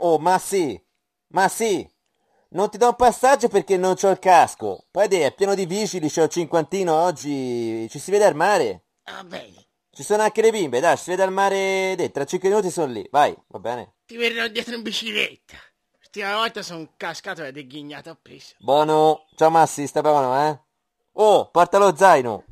Oh, ma sì, ma sì, non ti do un passaggio perché non c'ho il casco. Poi è pieno di vigili, c'è un cinquantino oggi, ci si vede al mare. Va ah, bene. Ci sono anche le bimbe, dai, si vede al mare dentro, tra cinque minuti sono lì, vai, va bene? Ti verrò dietro in bicicletta. L'ultima volta sono cascato e ho deghignato appeso. Buono, ciao Massi, sta buono, eh? Oh, porta lo zaino!